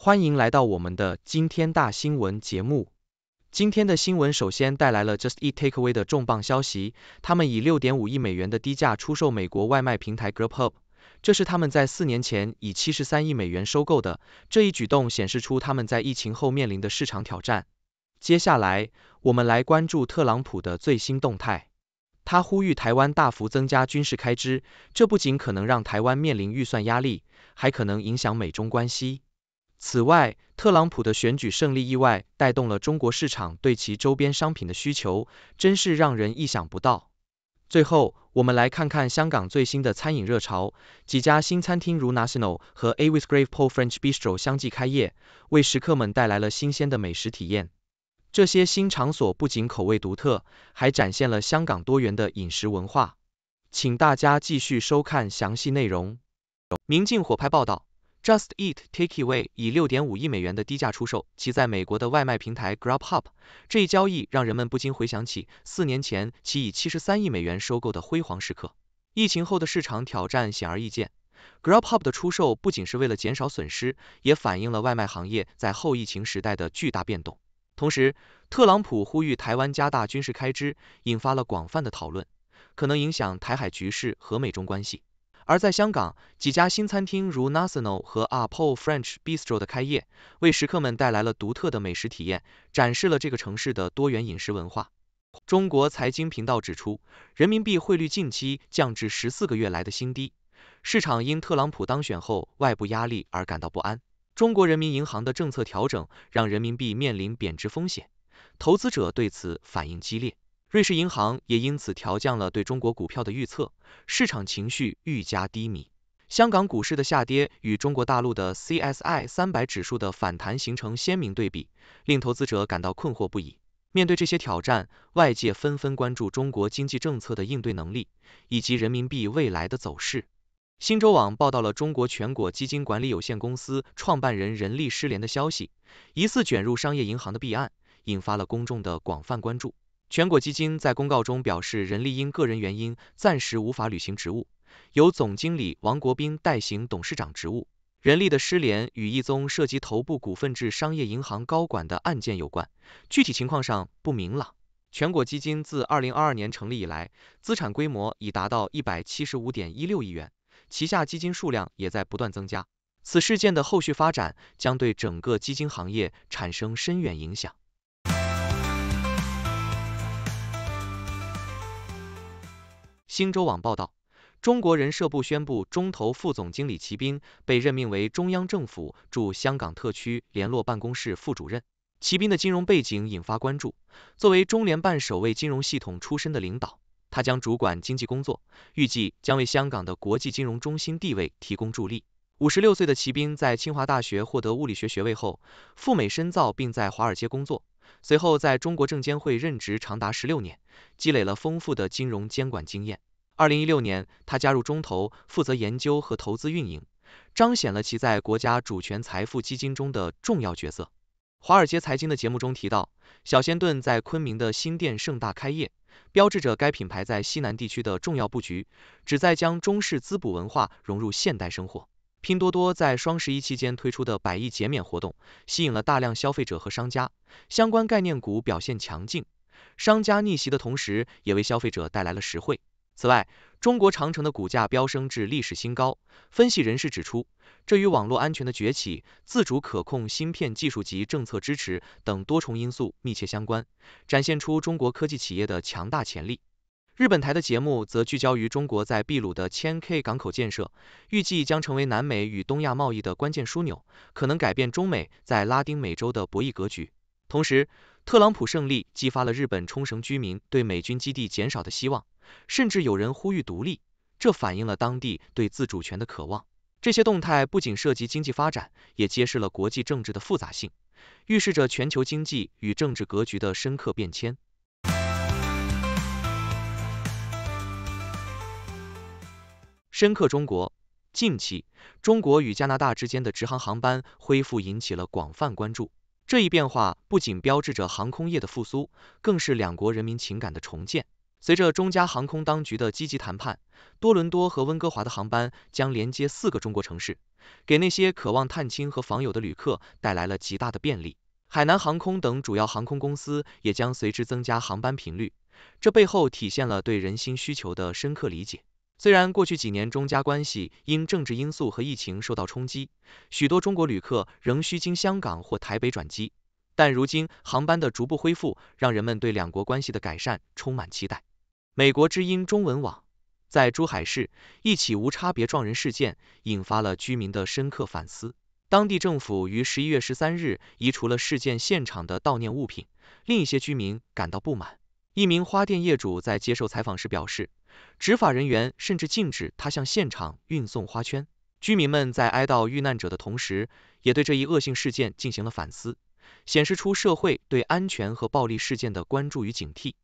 欢迎来到我们的今天大新闻节目。今天的新闻首先带来了 Just Eat Takeaway 的重磅消息，他们以六点五亿美元的低价出售美国外卖平台 Grubhub，这是他们在四年前以七十三亿美元收购的。这一举动显示出他们在疫情后面临的市场挑战。接下来，我们来关注特朗普的最新动态。他呼吁台湾大幅增加军事开支，这不仅可能让台湾面临预算压力，还可能影响美中关系。此外，特朗普的选举胜利意外带动了中国市场对其周边商品的需求，真是让人意想不到。最后，我们来看看香港最新的餐饮热潮，几家新餐厅如 National 和 Avis Grave Paul French Bistro 相继开业，为食客们带来了新鲜的美食体验。这些新场所不仅口味独特，还展现了香港多元的饮食文化。请大家继续收看详细内容。明镜火拍报道。Just Eat Takeaway 以六点五亿美元的低价出售其在美国的外卖平台 Grubhub，这一交易让人们不禁回想起四年前其以七十三亿美元收购的辉煌时刻。疫情后的市场挑战显而易见，Grubhub 的出售不仅是为了减少损失，也反映了外卖行业在后疫情时代的巨大变动。同时，特朗普呼吁台湾加大军事开支，引发了广泛的讨论，可能影响台海局势和美中关系。而在香港，几家新餐厅如 National 和 a p o l e French Bistro 的开业，为食客们带来了独特的美食体验，展示了这个城市的多元饮食文化。中国财经频道指出，人民币汇率近期降至十四个月来的新低，市场因特朗普当选后外部压力而感到不安。中国人民银行的政策调整让人民币面临贬值风险，投资者对此反应激烈。瑞士银行也因此调降了对中国股票的预测，市场情绪愈加低迷。香港股市的下跌与中国大陆的 CSI 三百指数的反弹形成鲜明对比，令投资者感到困惑不已。面对这些挑战，外界纷纷关注中国经济政策的应对能力以及人民币未来的走势。新洲网报道了中国全国基金管理有限公司创办人人力失联的消息，疑似卷入商业银行的弊案，引发了公众的广泛关注。全国基金在公告中表示，任力因个人原因暂时无法履行职务，由总经理王国斌代行董事长职务。任力的失联与一宗涉及头部股份制商业银行高管的案件有关，具体情况尚不明朗。全国基金自二零二二年成立以来，资产规模已达到一百七十五点一六亿元，旗下基金数量也在不断增加。此事件的后续发展将对整个基金行业产生深远影响。星洲网报道，中国人社部宣布，中投副总经理齐斌被任命为中央政府驻香港特区联络办公室副主任。齐斌的金融背景引发关注。作为中联办首位金融系统出身的领导，他将主管经济工作，预计将为香港的国际金融中心地位提供助力。五十六岁的齐斌在清华大学获得物理学学位后，赴美深造，并在华尔街工作。随后，在中国证监会任职长达十六年，积累了丰富的金融监管经验。二零一六年，他加入中投，负责研究和投资运营，彰显了其在国家主权财富基金中的重要角色。华尔街财经的节目中提到，小仙炖在昆明的新店盛大开业，标志着该品牌在西南地区的重要布局，旨在将中式滋补文化融入现代生活。拼多多在双十一期间推出的百亿减免活动，吸引了大量消费者和商家，相关概念股表现强劲。商家逆袭的同时，也为消费者带来了实惠。此外，中国长城的股价飙升至历史新高，分析人士指出，这与网络安全的崛起、自主可控芯片技术及政策支持等多重因素密切相关，展现出中国科技企业的强大潜力。日本台的节目则聚焦于中国在秘鲁的千 K 港口建设，预计将成为南美与东亚贸易的关键枢纽，可能改变中美在拉丁美洲的博弈格局。同时，特朗普胜利激发了日本冲绳居民对美军基地减少的希望，甚至有人呼吁独立，这反映了当地对自主权的渴望。这些动态不仅涉及经济发展，也揭示了国际政治的复杂性，预示着全球经济与政治格局的深刻变迁。深刻中国。近期，中国与加拿大之间的直航航班恢复引起了广泛关注。这一变化不仅标志着航空业的复苏，更是两国人民情感的重建。随着中加航空当局的积极谈判，多伦多和温哥华的航班将连接四个中国城市，给那些渴望探亲和访友的旅客带来了极大的便利。海南航空等主要航空公司也将随之增加航班频率。这背后体现了对人心需求的深刻理解。虽然过去几年中加关系因政治因素和疫情受到冲击，许多中国旅客仍需经香港或台北转机，但如今航班的逐步恢复，让人们对两国关系的改善充满期待。美国之音中文网，在珠海市一起无差别撞人事件引发了居民的深刻反思。当地政府于十一月十三日移除了事件现场的悼念物品，另一些居民感到不满。一名花店业主在接受采访时表示。执法人员甚至禁止他向现场运送花圈。居民们在哀悼遇难者的同时，也对这一恶性事件进行了反思，显示出社会对安全和暴力事件的关注与警惕。《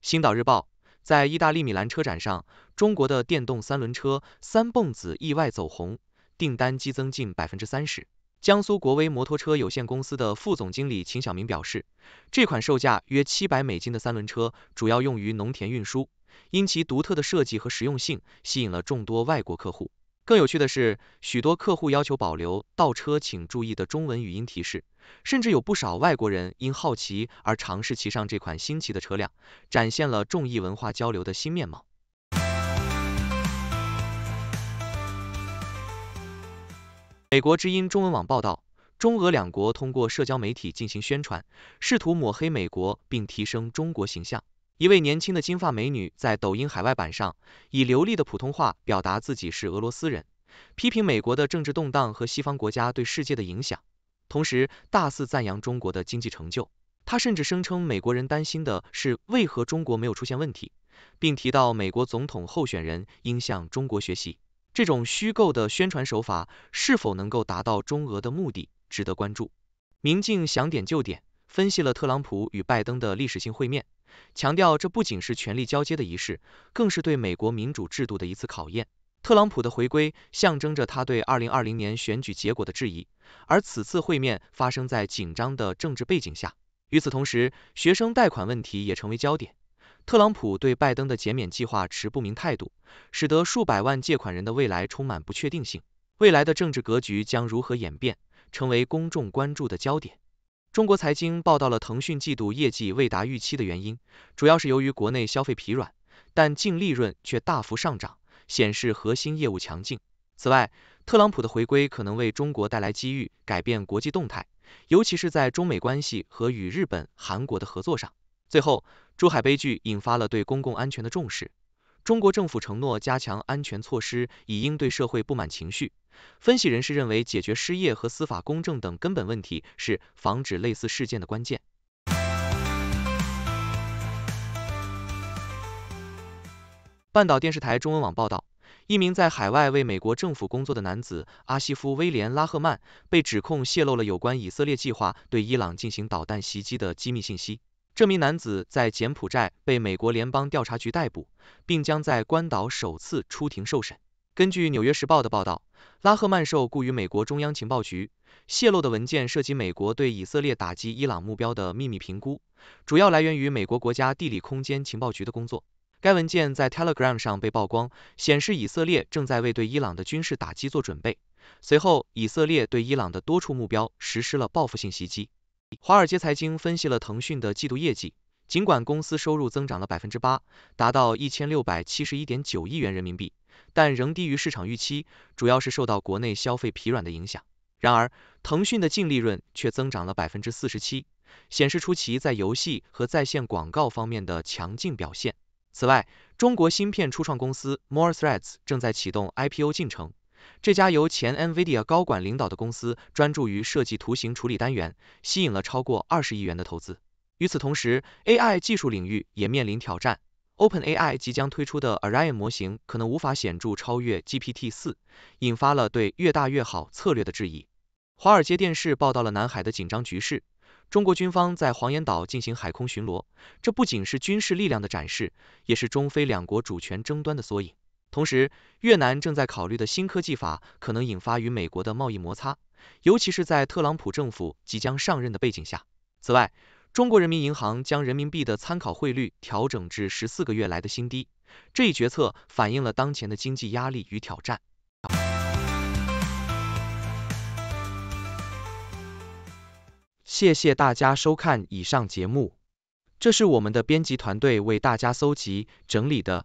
星岛日报》在意大利米兰车展上，中国的电动三轮车“三蹦子”意外走红，订单激增近百分之三十。江苏国威摩托车有限公司的副总经理秦晓明表示，这款售价约七百美金的三轮车主要用于农田运输，因其独特的设计和实用性，吸引了众多外国客户。更有趣的是，许多客户要求保留“倒车请注意”的中文语音提示，甚至有不少外国人因好奇而尝试骑上这款新奇的车辆，展现了众意文化交流的新面貌。美国之音中文网报道，中俄两国通过社交媒体进行宣传，试图抹黑美国并提升中国形象。一位年轻的金发美女在抖音海外版上，以流利的普通话表达自己是俄罗斯人，批评美国的政治动荡和西方国家对世界的影响，同时大肆赞扬中国的经济成就。她甚至声称美国人担心的是为何中国没有出现问题，并提到美国总统候选人应向中国学习。这种虚构的宣传手法是否能够达到中俄的目的，值得关注。《明镜》想点就点，分析了特朗普与拜登的历史性会面，强调这不仅是权力交接的仪式，更是对美国民主制度的一次考验。特朗普的回归象征着他对二零二零年选举结果的质疑，而此次会面发生在紧张的政治背景下。与此同时，学生贷款问题也成为焦点。特朗普对拜登的减免计划持不明态度，使得数百万借款人的未来充满不确定性。未来的政治格局将如何演变，成为公众关注的焦点。中国财经报道了腾讯季度业绩未达预期的原因，主要是由于国内消费疲软，但净利润却大幅上涨，显示核心业务强劲。此外，特朗普的回归可能为中国带来机遇，改变国际动态，尤其是在中美关系和与日本、韩国的合作上。最后，珠海悲剧引发了对公共安全的重视。中国政府承诺加强安全措施，以应对社会不满情绪。分析人士认为，解决失业和司法公正等根本问题是防止类似事件的关键。半岛电视台中文网报道，一名在海外为美国政府工作的男子阿西夫·威廉·拉赫曼被指控泄露了有关以色列计划对伊朗进行导弹袭击的机密信息。这名男子在柬埔寨被美国联邦调查局逮捕，并将在关岛首次出庭受审。根据《纽约时报》的报道，拉赫曼受雇于美国中央情报局，泄露的文件涉及美国对以色列打击伊朗目标的秘密评估，主要来源于美国国家地理空间情报局的工作。该文件在 Telegram 上被曝光，显示以色列正在为对伊朗的军事打击做准备。随后，以色列对伊朗的多处目标实施了报复性袭击。华尔街财经分析了腾讯的季度业绩，尽管公司收入增长了百分之八，达到一千六百七十一点九亿元人民币，但仍低于市场预期，主要是受到国内消费疲软的影响。然而，腾讯的净利润却增长了百分之四十七，显示出其在游戏和在线广告方面的强劲表现。此外，中国芯片初创公司 Moore Threads 正在启动 IPO 进程。这家由前 Nvidia 高管领导的公司专注于设计图形处理单元，吸引了超过二十亿元的投资。与此同时，AI 技术领域也面临挑战。OpenAI 即将推出的 Orion 模型可能无法显著超越 GPT 四，引发了对“越大越好”策略的质疑。华尔街电视报道了南海的紧张局势，中国军方在黄岩岛进行海空巡逻。这不仅是军事力量的展示，也是中非两国主权争端的缩影。同时，越南正在考虑的新科技法可能引发与美国的贸易摩擦，尤其是在特朗普政府即将上任的背景下。此外，中国人民银行将人民币的参考汇率调整至十四个月来的新低，这一决策反映了当前的经济压力与挑战。谢谢大家收看以上节目，这是我们的编辑团队为大家搜集整理的。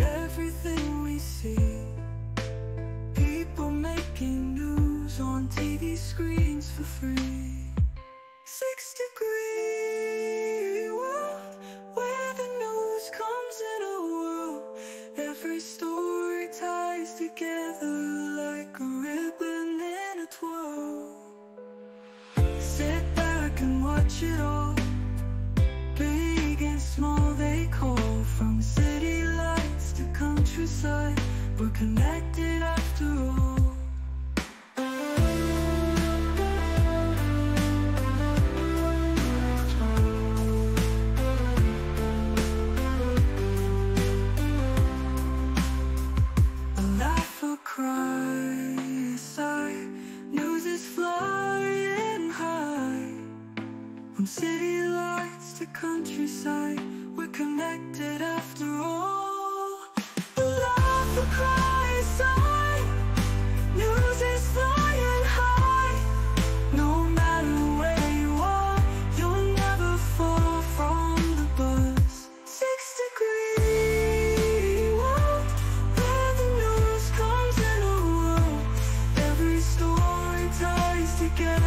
everything we see. People making news on TV screens for free. every We're connected after all The love that cries sigh. News is flying high No matter where you are You'll never fall from the bus Six degree world Where the news comes in a world Every story ties together